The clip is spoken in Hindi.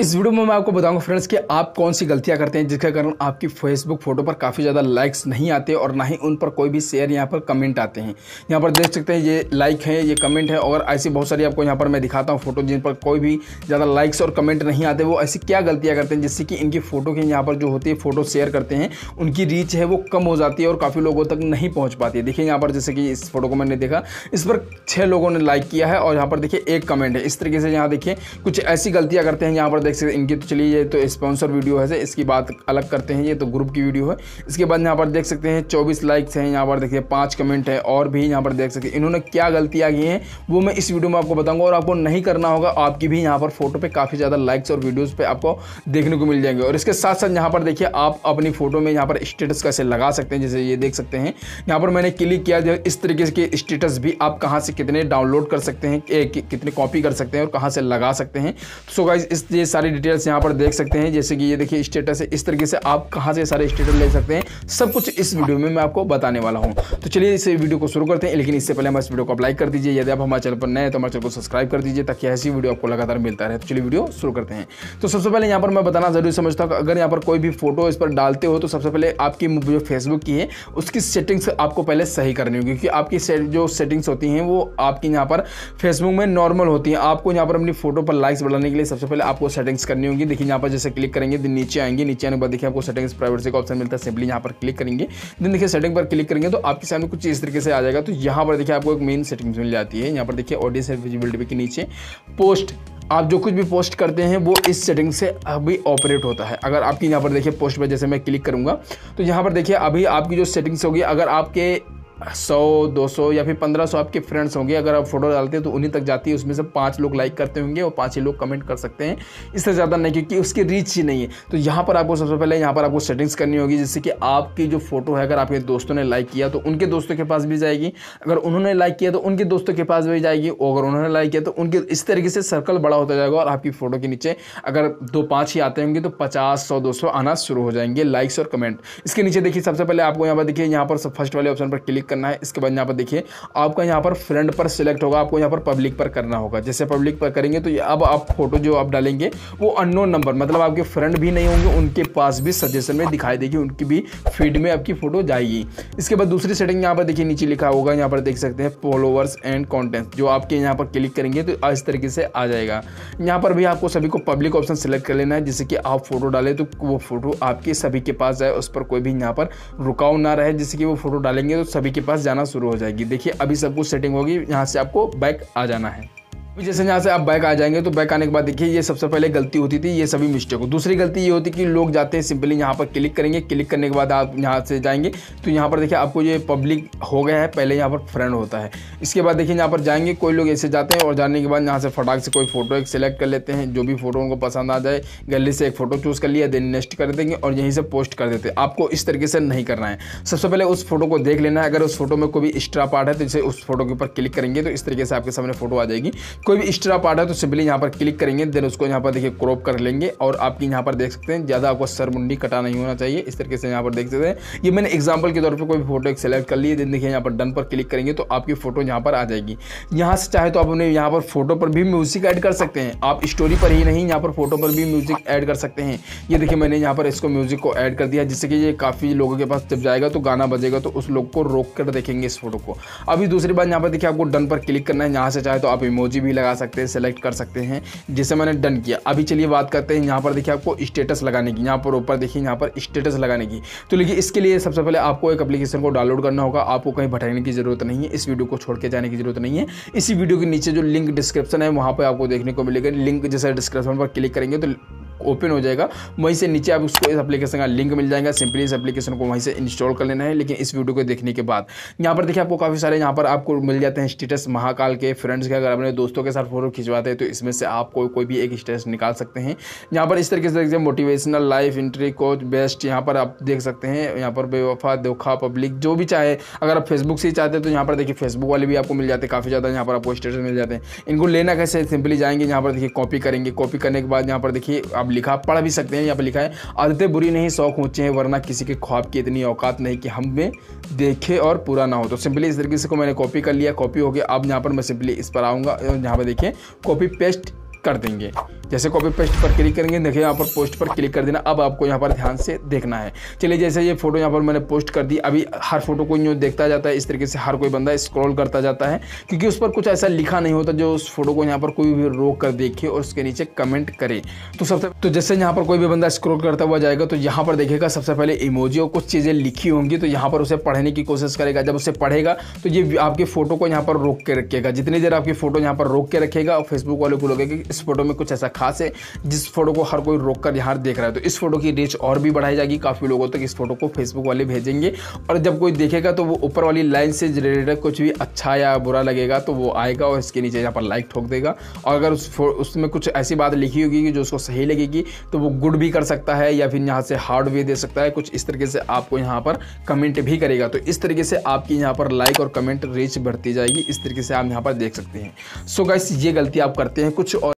इस वीडियो में मैं आपको बताऊंगा फ्रेंड्स कि आप कौन सी गलतियां करते हैं जिसके कारण आपकी फेसबुक फोटो पर काफ़ी ज़्यादा लाइक्स नहीं आते और ना ही उन पर कोई भी शेयर यहाँ पर कमेंट आते हैं यहाँ पर देख सकते हैं ये लाइक है ये कमेंट है और ऐसी बहुत सारी आपको यहाँ पर मैं दिखाता हूँ फोटो जिन पर कोई भी ज़्यादा लाइक्स और कमेंट नहीं आते वो ऐसी क्या गलतियाँ करते हैं जिससे कि इनकी फ़ोटो की यहाँ पर जो होती है फ़ोटो शेयर करते हैं उनकी रीच है वो कम हो जाती है और काफ़ी लोगों तक नहीं पहुँच पाती है देखिए यहाँ पर जैसे कि इस फोटो को मैंने देखा इस पर छः लोगों ने लाइक किया है और यहाँ पर देखिए एक कमेंट है इस तरीके से यहाँ देखिए कुछ ऐसी गलतियाँ करते हैं यहाँ पर देख सकते हैं इनकी तो चलिए ये तो स्पॉन्सर वीडियो है इसकी बात अलग करते हैं ये तो ग्रुप की वीडियो है इसके बाद यहाँ पर देख सकते हैं चौबीस लाइक्स हैं यहाँ पर देखिए पाँच कमेंट है और भी यहाँ पर देख सकते हैं इन्होंने क्या गलतियाँ की हैं वो मैं इस वीडियो में आपको बताऊँगा और आपको नहीं करना होगा आपकी भी यहाँ पर फोटो पर काफ़ी ज़्यादा लाइक्स और वीडियोज़ पर आपको देखने को मिल जाएंगे और इसके साथ साथ यहाँ पर देखिए आप अपनी फ़ोटो में यहाँ पर स्टेटस कैसे लगा सकते हैं जैसे ये देख सकते हैं यहाँ पर मैंने क्लिक किया जो इस तरीके के स्टेटस भी आप कहाँ से कितने डाउनलोड कर सकते हैं कितने कॉपी कर सकते हैं और कहाँ से लगा सकते हैं सो गाइज इस सारी डिटेल्स यहाँ पर देख सकते हैं जैसे कि ये देखिए स्टेटस है इस तरीके से आप कहाँ से सारे स्टेटस ले सकते हैं सब कुछ इस वीडियो में मैं आपको बताने वाला हूँ तो चलिए इस वीडियो को शुरू करते हैं लेकिन इससे पहले हम इस वीडियो को आप लाइक कर दीजिए यदि आप हमारे चैनल पर नए हैं तो हमारे चैनल को सब्सक्राइब कर दीजिए ताकि ऐसी वीडियो आपको लगातार मिलता रहे तो चलिए वीडियो शुरू करते हैं तो सबसे पहले यहाँ पर मैं बताना जरूरी समझता हूँ अगर यहाँ पर कोई भी फोटो इस पर डालते हो तो सबसे पहले आपकी जो फेसबुक की है उसकी सेटिंग्स आपको पहले सही करनी होगी क्योंकि आपकी जो सेटिंग्स होती हैं वो आपकी यहाँ पर फेसबुक में नॉर्मल होती हैं आपको यहाँ पर अपनी फोटो पर लाइक्स बढ़ाने के लिए सबसे पहले आपको सेटिंग्स करनी होगी देखिए यहाँ पर जैसे क्लिक करेंगे दिन नीचे आएंगे नीचे आने के बाद देखिए आपको सेटिंग्स प्राइवेसी का ऑप्शन मिलता है सिंपली यहाँ पर क्लिक करेंगे दिन देखिए सेटिंग पर क्लिक करेंगे तो आपके सामने कुछ इस तरीके से आ जाएगा तो यहाँ पर देखिए आपको एक मेन सेटिंग्स मिल जाती है यहाँ पर देखिए ऑडियंस एलिजिबिलिटी के नीचे पोस्ट आप जो कुछ भी पोस्ट करते हैं वो इस सेटिंग से अभी ऑपरेट होता है अगर आपकी यहाँ पर देखिए पोस्ट पर जैसे मैं क्लिक करूँगा तो यहाँ पर देखिए अभी आपकी जो सेटिंग्स होगी अगर आपके सौ दो सौ या फिर पंद्रह सौ आपके फ्रेंड्स होंगे अगर आप फोटो डालते हैं तो उन्हीं तक जाती है उसमें से पाँच लोग लाइक करते होंगे और पाँच ही लोग कमेंट कर सकते हैं इससे ज़्यादा नहीं क्योंकि उसकी रीच ही नहीं है तो यहाँ पर आपको सबसे पहले यहाँ पर आपको सेटिंग्स करनी होगी जैसे कि आपकी जो फोटो है अगर आपके दोस्तों ने लाइक किया तो उनके दोस्तों के पास भी जाएगी अगर उन्होंने लाइक किया तो उनके दोस्तों के पास भी जाएगी और अगर उन्होंने लाइक किया तो उनके इस तरीके से सर्कल बड़ा होता जाएगा और आपकी फ़ोटो के नीचे अगर दो पाँच ही आते होंगे तो पचास सौ दो आना शुरू हो जाएंगे लाइक्स और कमेंट इसके नीचे देखिए सबसे पहले आपको यहाँ पर देखिए यहाँ पर फर्स्ट वाले ऑप्शन पर क्लिक क्लिक करना है इसके बाद यहाँ पर देखिए आपका यहाँ पर फ्रेंड पर सिलेक्ट होगा आपको यहाँ पर पब्लिक पर करना होगा जैसे पब्लिक पर करेंगे तो अब आप फोटो जो आप डालेंगे वो अननोन नंबर मतलब आपके फ्रेंड भी नहीं होंगे उनके पास भी सजेशन में दिखाई देगी उनकी भी फीड में आपकी फ़ोटो जाएगी इसके बाद दूसरी सेटिंग यहाँ पर देखिए नीचे लिखा होगा यहाँ पर देख सकते हैं फॉलोवर्स एंड कॉन्टेंट जो आपके यहाँ पर क्लिक करेंगे तो इस तरीके से आ जाएगा यहाँ पर भी आपको सभी को पब्लिक ऑप्शन सेलेक्ट कर लेना है जिससे कि आप फोटो डालें तो वो फोटो आपके सभी के पास जाए उस पर कोई भी यहाँ पर रुकाव ना रहे जिससे कि वो फोटो डालेंगे तो सभी के पास जाना शुरू हो जाएगी देखिए अभी सब कुछ सेटिंग होगी यहाँ से आपको बैक आ जाना है जैसे यहाँ से आप बैक आ जाएंगे तो बैक आने के बाद देखिए ये सबसे पहले गलती होती थी ये सभी मिस्टेक हो दूसरी गलती ये होती कि लोग जाते हैं सिंपली यहाँ पर क्लिक करेंगे क्लिक करने के बाद आप यहाँ से जाएंगे तो यहाँ पर देखिए आपको ये पब्लिक हो गया है पहले यहाँ पर फ्रेंड होता है इसके बाद देखिए यहाँ पर जाएंगे कोई लोग ऐसे जाते हैं और जाने के बाद यहाँ से फटाक से कोई फोटो एक सेलेक्ट कर लेते हैं जो भी फोटो उनको पसंद आ जाए गली से एक फ़ोटो चूज़ कर लिया देन नेक्स्ट कर देंगे और यहीं से पोस्ट कर देते हैं आपको इस तरीके से नहीं करना है सबसे पहले उस फोटो को देख लेना है अगर उस फोटो में कोई एक्स्ट्रा पार्ट है तो जैसे उस फोटो के ऊपर क्लिक करेंगे तो इस तरीके से आपके सामने फोटो आ जाएगी कोई भी एक्स्ट्रा पार्ट है तो सिंपली यहाँ पर क्लिक करेंगे देन उसको यहाँ पर देखिए क्रॉप कर लेंगे और आपकी यहाँ पर देख सकते हैं ज़्यादा आपको सर मुंडी कटा नहीं होना चाहिए इस तरीके से यहाँ पर देख सकते हैं ये मैंने एग्जाम्पल के तौर पर कोई भी फोटो एक सेलेक्ट कर ली देन देखिए यहाँ पर डन पर क्लिक करेंगे तो आपकी फ़ोटो यहाँ पर आ जाएगी यहाँ से चाहे तो आप अपने यहाँ पर फोटो पर भी म्यूज़िक ऐड कर सकते हैं आप स्टोरी पर ही नहीं यहाँ पर फोटो पर भी म्यूज़िक ऐड कर सकते हैं ये देखिए मैंने यहाँ पर इसको म्यूज़िक को ऐड कर दिया जिससे कि ये काफ़ी लोगों के पास जब जाएगा तो गाना बजेगा तो उस लोग को रोक कर देखेंगे इस फोटो को अभी दूसरी बात यहाँ पर देखिए आपको डन पर क्लिक करना है यहाँ से चाहे तो आप इमोजी भी भी लगा सकते हैं सेलेक्ट कर सकते हैं जिसे मैंने डन किया अभी चलिए बात करते हैं यहाँ पर देखिए आपको स्टेटस लगाने की यहाँ पर ऊपर देखिए यहाँ पर स्टेटस लगाने की तो लेकिन इसके लिए सबसे पहले आपको एक अपलीकेशन को डाउनलोड करना होगा आपको कहीं भटकने की ज़रूरत नहीं है इस वीडियो को छोड़ के जाने की ज़रूरत नहीं है इसी वीडियो के नीचे जो लिंक डिस्क्रिप्शन है वहाँ पर आपको देखने को मिलेगा लिंक जैसे डिस्क्रिप्शन पर क्लिक करेंगे तो ओपन हो जाएगा वहीं से नीचे आप उसको इस एप्लीकेशन का लिंक मिल जाएगा सिंपली इस एप्लीकेशन को वहीं से इंस्टॉल कर लेना है लेकिन इस वीडियो को देखने के बाद यहाँ पर देखिए आपको काफ़ी सारे यहाँ पर आपको मिल जाते हैं स्टेटस महाकाल के फ्रेंड्स के अगर अपने दोस्तों के साथ फोटो खिंचवाते हैं तो इसमें से आप कोई कोई भी एक स्टेटस निकाल सकते हैं यहाँ पर इस तरीके से देखिए motivational life entry coach best यहाँ पर आप देख सकते हैं यहाँ पर बेवफा दोखा पब्लिक जो भी चाहे अगर आप फेसबुक से चाहते हैं तो यहाँ पर देखिए फेसबुक वाले भी आपको मिल जाते हैं काफ़ी ज़्यादा यहाँ पर आपको स्टेटस मिल जाते हैं इनको लेना कैसे सिंपली जाएंगे यहाँ पर देखिए कॉपी करेंगे कॉपी करने के बाद यहाँ पर देखिए आप ख्वाब लिखा पढ़ भी सकते हैं यहाँ पर लिखा है आदतें बुरी नहीं शौक ऊँचे हैं वरना किसी के ख्वाब की इतनी औकात नहीं कि हम में देखे और पूरा ना हो तो सिंपली इस तरीके से को मैंने कॉपी कर लिया कॉपी हो गया अब यहाँ पर मैं सिंपली इस पर आऊँगा यहाँ पर देखिए कॉपी पेस्ट कर देंगे जैसे कॉपी पेस्ट पर क्लिक करेंगे देखिए यहाँ पर पोस्ट पर क्लिक कर देना अब आपको यहाँ पर ध्यान से देखना है चलिए जैसे ये फोटो यहाँ पर मैंने पोस्ट कर दी अभी हर फोटो को यूँ देखता जाता है इस तरीके से हर कोई बंदा स्क्रॉल करता जाता है क्योंकि उस पर कुछ ऐसा लिखा नहीं होता जो उस फोटो को यहाँ पर कोई भी रोक कर देखे और उसके नीचे कमेंट करे तो सबसे तो जैसे यहाँ पर कोई भी बंदा स्क्रोल करता हुआ जाएगा तो यहाँ पर देखेगा सबसे पहले इमोजी और कुछ चीज़ें लिखी होंगी तो यहाँ पर उसे पढ़ने की कोशिश करेगा जब उसे पढ़ेगा तो ये आपके फोटो को यहाँ पर रोक के रखेगा जितनी देर आपकी फोटो यहाँ पर रोक के रखेगा और फेसबुक वाले को लगेगा कि इस फोटो में कुछ ऐसा खास है जिस फोटो को हर कोई रोक कर यहाँ देख रहा है तो इस फोटो की रीच और भी बढ़ाई जाएगी काफ़ी लोगों तक तो इस फोटो को फेसबुक वाले भेजेंगे और जब कोई देखेगा तो वो ऊपर वाली लाइन से रिलेटेड कुछ भी अच्छा या बुरा लगेगा तो वो आएगा और इसके नीचे यहाँ पर लाइक ठोक देगा और अगर उसमें कुछ ऐसी बात लिखी होगी कि जो उसको सही लगेगी तो वो गुड भी कर सकता है या फिर यहाँ से हार्ड भी दे सकता है कुछ इस तरीके से आपको यहाँ पर कमेंट भी करेगा तो इस तरीके से आपकी यहाँ पर लाइक और कमेंट रीच बढ़ती जाएगी इस तरीके से आप यहाँ पर देख सकते हैं सो so गाइस ये गलती आप करते हैं कुछ और